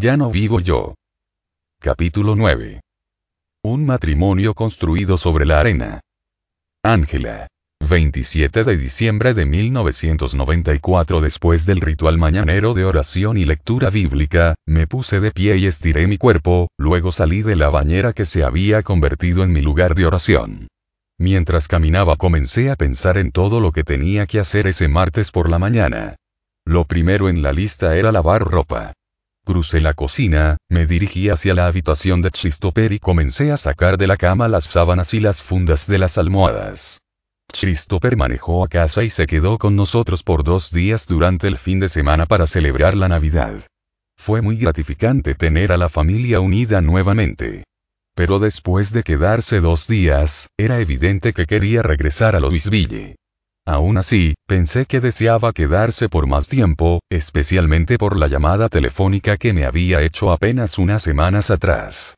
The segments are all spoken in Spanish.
Ya no vivo yo. Capítulo 9. Un matrimonio construido sobre la arena. Ángela. 27 de diciembre de 1994 Después del ritual mañanero de oración y lectura bíblica, me puse de pie y estiré mi cuerpo, luego salí de la bañera que se había convertido en mi lugar de oración. Mientras caminaba comencé a pensar en todo lo que tenía que hacer ese martes por la mañana. Lo primero en la lista era lavar ropa. Crucé la cocina, me dirigí hacia la habitación de Christopher y comencé a sacar de la cama las sábanas y las fundas de las almohadas. Christopher manejó a casa y se quedó con nosotros por dos días durante el fin de semana para celebrar la Navidad. Fue muy gratificante tener a la familia unida nuevamente. Pero después de quedarse dos días, era evidente que quería regresar a Louisville. Aún así, pensé que deseaba quedarse por más tiempo, especialmente por la llamada telefónica que me había hecho apenas unas semanas atrás.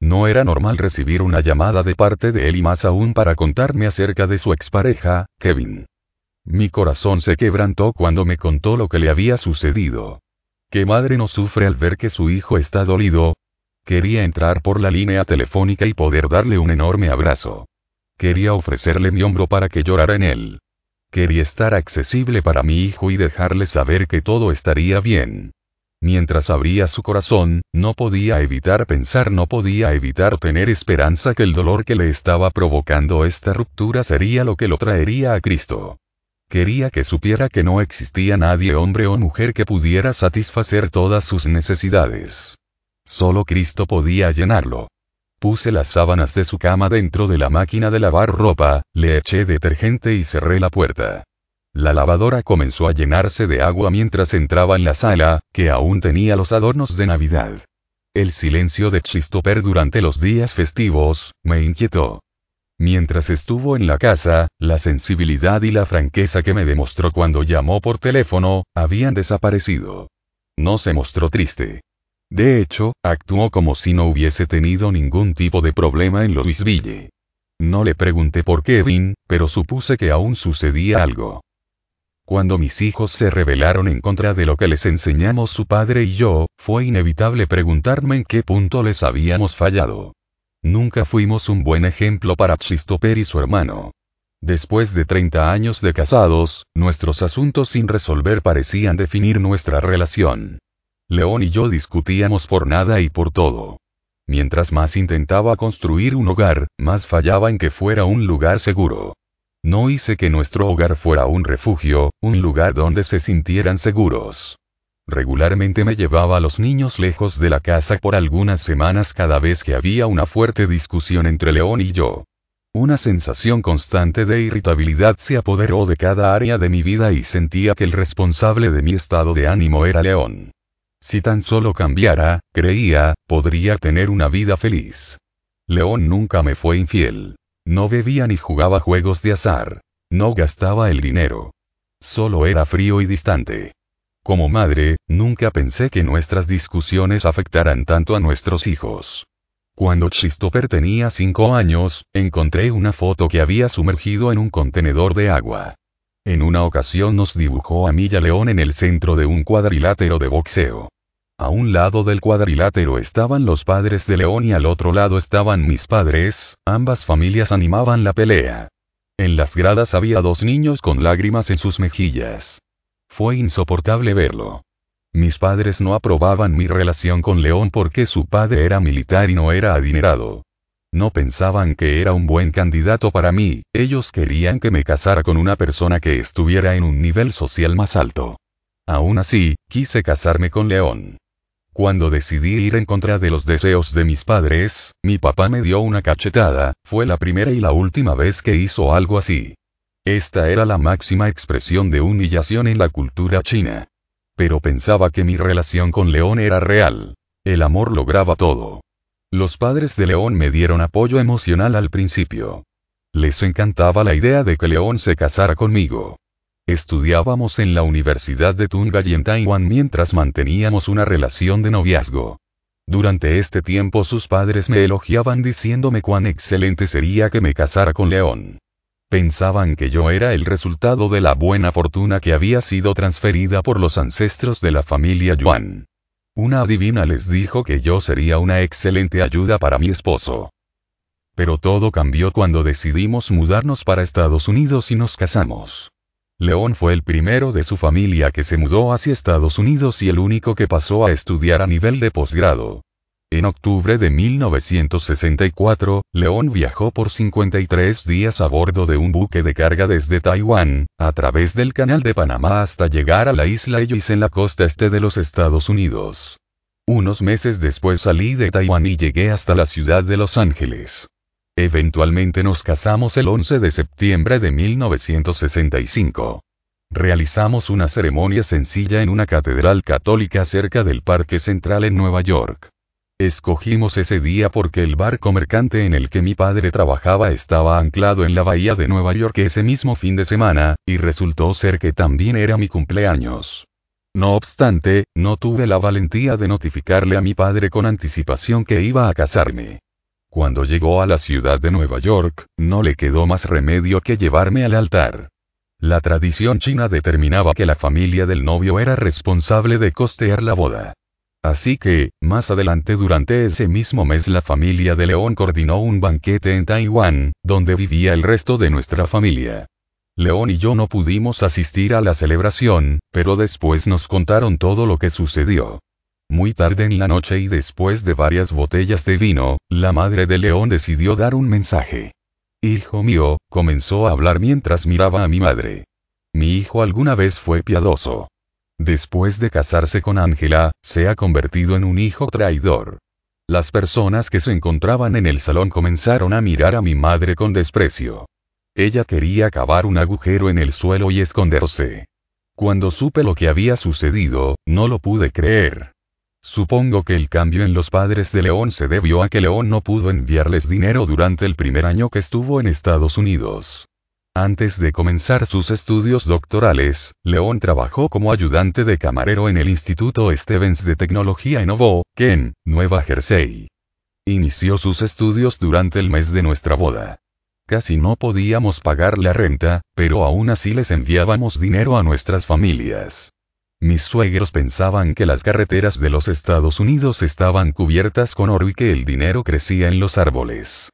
No era normal recibir una llamada de parte de él y más aún para contarme acerca de su expareja, Kevin. Mi corazón se quebrantó cuando me contó lo que le había sucedido. ¿Qué madre no sufre al ver que su hijo está dolido? Quería entrar por la línea telefónica y poder darle un enorme abrazo. Quería ofrecerle mi hombro para que llorara en él. Quería estar accesible para mi hijo y dejarle saber que todo estaría bien. Mientras abría su corazón, no podía evitar pensar, no podía evitar tener esperanza que el dolor que le estaba provocando esta ruptura sería lo que lo traería a Cristo. Quería que supiera que no existía nadie hombre o mujer que pudiera satisfacer todas sus necesidades. Solo Cristo podía llenarlo. Puse las sábanas de su cama dentro de la máquina de lavar ropa, le eché detergente y cerré la puerta. La lavadora comenzó a llenarse de agua mientras entraba en la sala, que aún tenía los adornos de Navidad. El silencio de Chistoper durante los días festivos, me inquietó. Mientras estuvo en la casa, la sensibilidad y la franqueza que me demostró cuando llamó por teléfono, habían desaparecido. No se mostró triste. De hecho, actuó como si no hubiese tenido ningún tipo de problema en Louisville. No le pregunté por qué Edwin, pero supuse que aún sucedía algo. Cuando mis hijos se rebelaron en contra de lo que les enseñamos su padre y yo, fue inevitable preguntarme en qué punto les habíamos fallado. Nunca fuimos un buen ejemplo para Chistoper y su hermano. Después de 30 años de casados, nuestros asuntos sin resolver parecían definir nuestra relación. León y yo discutíamos por nada y por todo. Mientras más intentaba construir un hogar, más fallaba en que fuera un lugar seguro. No hice que nuestro hogar fuera un refugio, un lugar donde se sintieran seguros. Regularmente me llevaba a los niños lejos de la casa por algunas semanas cada vez que había una fuerte discusión entre León y yo. Una sensación constante de irritabilidad se apoderó de cada área de mi vida y sentía que el responsable de mi estado de ánimo era León. Si tan solo cambiara, creía, podría tener una vida feliz. León nunca me fue infiel. No bebía ni jugaba juegos de azar. No gastaba el dinero. Solo era frío y distante. Como madre, nunca pensé que nuestras discusiones afectaran tanto a nuestros hijos. Cuando Christopher tenía cinco años, encontré una foto que había sumergido en un contenedor de agua. En una ocasión nos dibujó a Milla León en el centro de un cuadrilátero de boxeo. A un lado del cuadrilátero estaban los padres de León y al otro lado estaban mis padres, ambas familias animaban la pelea. En las gradas había dos niños con lágrimas en sus mejillas. Fue insoportable verlo. Mis padres no aprobaban mi relación con León porque su padre era militar y no era adinerado. No pensaban que era un buen candidato para mí, ellos querían que me casara con una persona que estuviera en un nivel social más alto. Aún así, quise casarme con León. Cuando decidí ir en contra de los deseos de mis padres, mi papá me dio una cachetada, fue la primera y la última vez que hizo algo así. Esta era la máxima expresión de humillación en la cultura china. Pero pensaba que mi relación con León era real. El amor lograba todo. Los padres de León me dieron apoyo emocional al principio. Les encantaba la idea de que León se casara conmigo. Estudiábamos en la Universidad de Tunga y en Taiwán mientras manteníamos una relación de noviazgo. Durante este tiempo sus padres me elogiaban diciéndome cuán excelente sería que me casara con León. Pensaban que yo era el resultado de la buena fortuna que había sido transferida por los ancestros de la familia Yuan. Una adivina les dijo que yo sería una excelente ayuda para mi esposo. Pero todo cambió cuando decidimos mudarnos para Estados Unidos y nos casamos. León fue el primero de su familia que se mudó hacia Estados Unidos y el único que pasó a estudiar a nivel de posgrado. En octubre de 1964, León viajó por 53 días a bordo de un buque de carga desde Taiwán, a través del Canal de Panamá hasta llegar a la isla Ellis en la costa este de los Estados Unidos. Unos meses después salí de Taiwán y llegué hasta la ciudad de Los Ángeles. Eventualmente nos casamos el 11 de septiembre de 1965. Realizamos una ceremonia sencilla en una catedral católica cerca del Parque Central en Nueva York. Escogimos ese día porque el barco mercante en el que mi padre trabajaba estaba anclado en la bahía de Nueva York ese mismo fin de semana, y resultó ser que también era mi cumpleaños. No obstante, no tuve la valentía de notificarle a mi padre con anticipación que iba a casarme. Cuando llegó a la ciudad de Nueva York, no le quedó más remedio que llevarme al altar. La tradición china determinaba que la familia del novio era responsable de costear la boda. Así que, más adelante durante ese mismo mes la familia de León coordinó un banquete en Taiwán, donde vivía el resto de nuestra familia. León y yo no pudimos asistir a la celebración, pero después nos contaron todo lo que sucedió. Muy tarde en la noche y después de varias botellas de vino, la madre de León decidió dar un mensaje. Hijo mío, comenzó a hablar mientras miraba a mi madre. Mi hijo alguna vez fue piadoso. Después de casarse con Ángela, se ha convertido en un hijo traidor. Las personas que se encontraban en el salón comenzaron a mirar a mi madre con desprecio. Ella quería cavar un agujero en el suelo y esconderse. Cuando supe lo que había sucedido, no lo pude creer. Supongo que el cambio en los padres de León se debió a que León no pudo enviarles dinero durante el primer año que estuvo en Estados Unidos. Antes de comenzar sus estudios doctorales, León trabajó como ayudante de camarero en el Instituto Stevens de Tecnología en Ovo, Ken, Nueva Jersey. Inició sus estudios durante el mes de nuestra boda. Casi no podíamos pagar la renta, pero aún así les enviábamos dinero a nuestras familias. Mis suegros pensaban que las carreteras de los Estados Unidos estaban cubiertas con oro y que el dinero crecía en los árboles.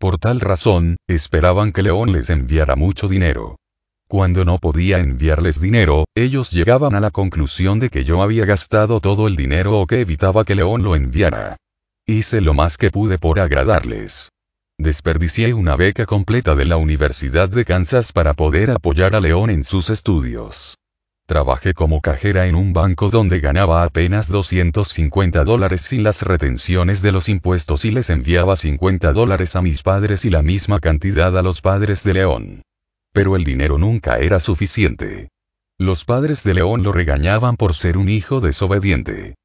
Por tal razón, esperaban que León les enviara mucho dinero. Cuando no podía enviarles dinero, ellos llegaban a la conclusión de que yo había gastado todo el dinero o que evitaba que León lo enviara. Hice lo más que pude por agradarles. Desperdicié una beca completa de la Universidad de Kansas para poder apoyar a León en sus estudios. Trabajé como cajera en un banco donde ganaba apenas 250 dólares sin las retenciones de los impuestos y les enviaba 50 dólares a mis padres y la misma cantidad a los padres de León. Pero el dinero nunca era suficiente. Los padres de León lo regañaban por ser un hijo desobediente.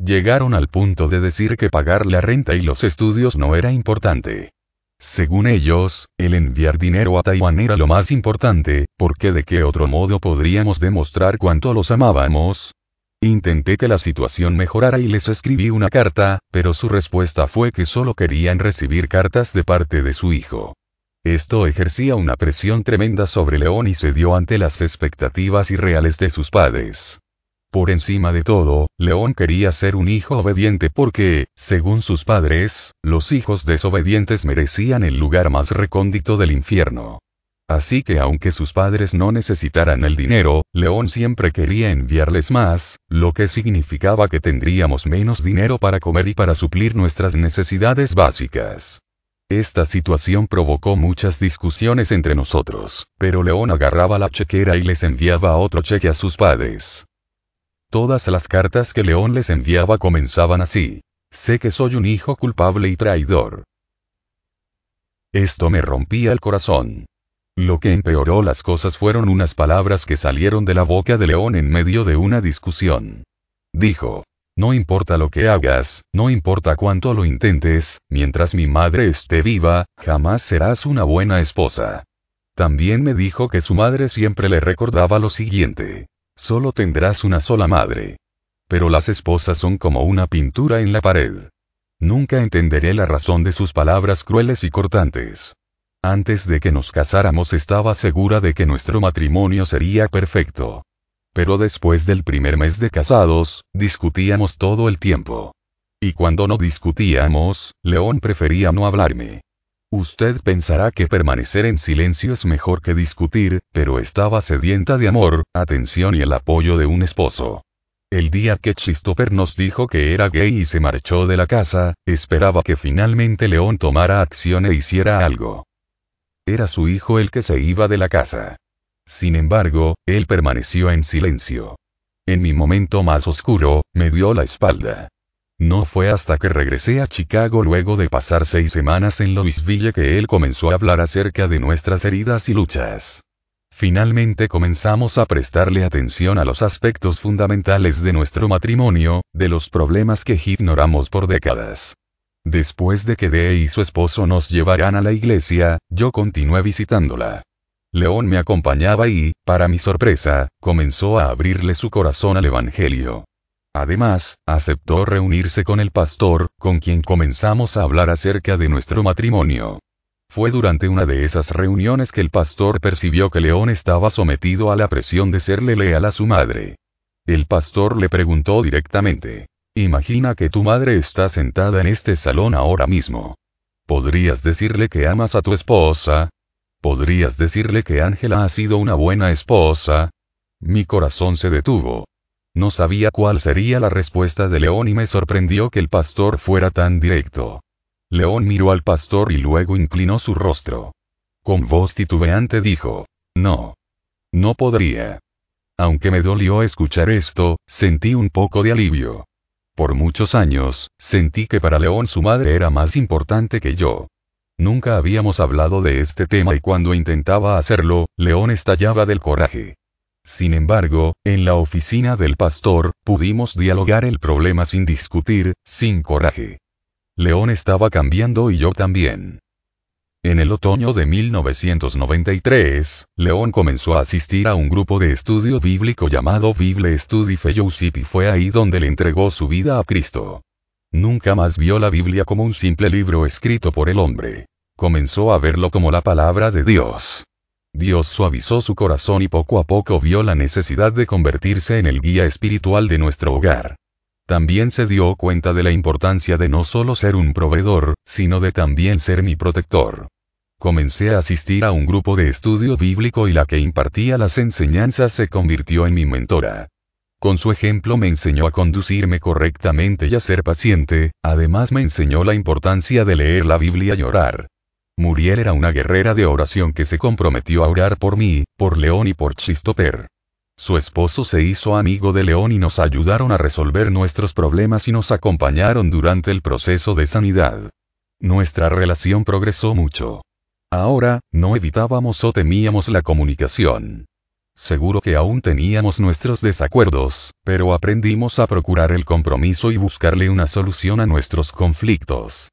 Llegaron al punto de decir que pagar la renta y los estudios no era importante. Según ellos, el enviar dinero a Taiwán era lo más importante, porque de qué otro modo podríamos demostrar cuánto los amábamos. Intenté que la situación mejorara y les escribí una carta, pero su respuesta fue que solo querían recibir cartas de parte de su hijo. Esto ejercía una presión tremenda sobre León y se dio ante las expectativas irreales de sus padres. Por encima de todo, León quería ser un hijo obediente porque, según sus padres, los hijos desobedientes merecían el lugar más recóndito del infierno. Así que aunque sus padres no necesitaran el dinero, León siempre quería enviarles más, lo que significaba que tendríamos menos dinero para comer y para suplir nuestras necesidades básicas. Esta situación provocó muchas discusiones entre nosotros, pero León agarraba la chequera y les enviaba otro cheque a sus padres. Todas las cartas que León les enviaba comenzaban así. Sé que soy un hijo culpable y traidor. Esto me rompía el corazón. Lo que empeoró las cosas fueron unas palabras que salieron de la boca de León en medio de una discusión. Dijo, no importa lo que hagas, no importa cuánto lo intentes, mientras mi madre esté viva, jamás serás una buena esposa. También me dijo que su madre siempre le recordaba lo siguiente. Solo tendrás una sola madre. Pero las esposas son como una pintura en la pared. Nunca entenderé la razón de sus palabras crueles y cortantes. Antes de que nos casáramos estaba segura de que nuestro matrimonio sería perfecto. Pero después del primer mes de casados, discutíamos todo el tiempo. Y cuando no discutíamos, León prefería no hablarme. Usted pensará que permanecer en silencio es mejor que discutir, pero estaba sedienta de amor, atención y el apoyo de un esposo. El día que Christopher nos dijo que era gay y se marchó de la casa, esperaba que finalmente León tomara acción e hiciera algo. Era su hijo el que se iba de la casa. Sin embargo, él permaneció en silencio. En mi momento más oscuro, me dio la espalda. No fue hasta que regresé a Chicago luego de pasar seis semanas en Louisville que él comenzó a hablar acerca de nuestras heridas y luchas. Finalmente comenzamos a prestarle atención a los aspectos fundamentales de nuestro matrimonio, de los problemas que ignoramos por décadas. Después de que Dee y su esposo nos llevaran a la iglesia, yo continué visitándola. León me acompañaba y, para mi sorpresa, comenzó a abrirle su corazón al Evangelio. Además, aceptó reunirse con el pastor, con quien comenzamos a hablar acerca de nuestro matrimonio. Fue durante una de esas reuniones que el pastor percibió que León estaba sometido a la presión de serle leal a su madre. El pastor le preguntó directamente, Imagina que tu madre está sentada en este salón ahora mismo. ¿Podrías decirle que amas a tu esposa? ¿Podrías decirle que Ángela ha sido una buena esposa? Mi corazón se detuvo. No sabía cuál sería la respuesta de León y me sorprendió que el pastor fuera tan directo. León miró al pastor y luego inclinó su rostro. Con voz titubeante dijo, No. No podría. Aunque me dolió escuchar esto, sentí un poco de alivio. Por muchos años, sentí que para León su madre era más importante que yo. Nunca habíamos hablado de este tema y cuando intentaba hacerlo, León estallaba del coraje. Sin embargo, en la oficina del pastor, pudimos dialogar el problema sin discutir, sin coraje. León estaba cambiando y yo también. En el otoño de 1993, León comenzó a asistir a un grupo de estudio bíblico llamado Bible Study Fellowship y fue ahí donde le entregó su vida a Cristo. Nunca más vio la Biblia como un simple libro escrito por el hombre. Comenzó a verlo como la palabra de Dios. Dios suavizó su corazón y poco a poco vio la necesidad de convertirse en el guía espiritual de nuestro hogar. También se dio cuenta de la importancia de no solo ser un proveedor, sino de también ser mi protector. Comencé a asistir a un grupo de estudio bíblico y la que impartía las enseñanzas se convirtió en mi mentora. Con su ejemplo me enseñó a conducirme correctamente y a ser paciente, además me enseñó la importancia de leer la Biblia y orar. Muriel era una guerrera de oración que se comprometió a orar por mí, por León y por Chistoper. Su esposo se hizo amigo de León y nos ayudaron a resolver nuestros problemas y nos acompañaron durante el proceso de sanidad. Nuestra relación progresó mucho. Ahora, no evitábamos o temíamos la comunicación. Seguro que aún teníamos nuestros desacuerdos, pero aprendimos a procurar el compromiso y buscarle una solución a nuestros conflictos.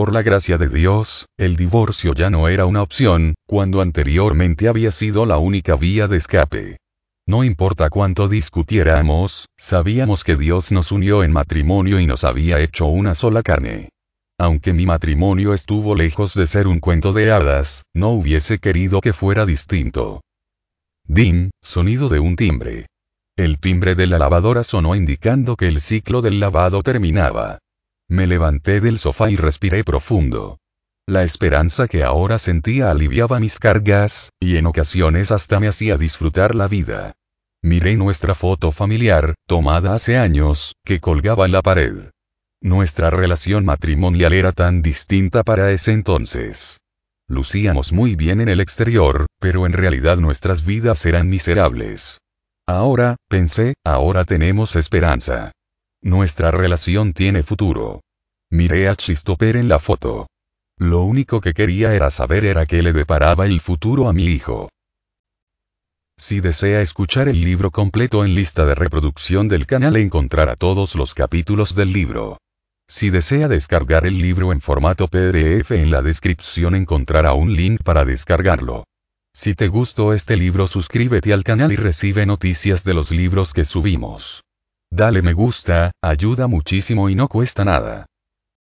Por la gracia de Dios, el divorcio ya no era una opción, cuando anteriormente había sido la única vía de escape. No importa cuánto discutiéramos, sabíamos que Dios nos unió en matrimonio y nos había hecho una sola carne. Aunque mi matrimonio estuvo lejos de ser un cuento de hadas, no hubiese querido que fuera distinto. Dim, sonido de un timbre. El timbre de la lavadora sonó indicando que el ciclo del lavado terminaba. Me levanté del sofá y respiré profundo. La esperanza que ahora sentía aliviaba mis cargas, y en ocasiones hasta me hacía disfrutar la vida. Miré nuestra foto familiar, tomada hace años, que colgaba en la pared. Nuestra relación matrimonial era tan distinta para ese entonces. Lucíamos muy bien en el exterior, pero en realidad nuestras vidas eran miserables. Ahora, pensé, ahora tenemos esperanza. Nuestra relación tiene futuro. Miré a Chistoper en la foto. Lo único que quería era saber era qué le deparaba el futuro a mi hijo. Si desea escuchar el libro completo en lista de reproducción del canal encontrará todos los capítulos del libro. Si desea descargar el libro en formato PDF en la descripción encontrará un link para descargarlo. Si te gustó este libro suscríbete al canal y recibe noticias de los libros que subimos. Dale me gusta, ayuda muchísimo y no cuesta nada.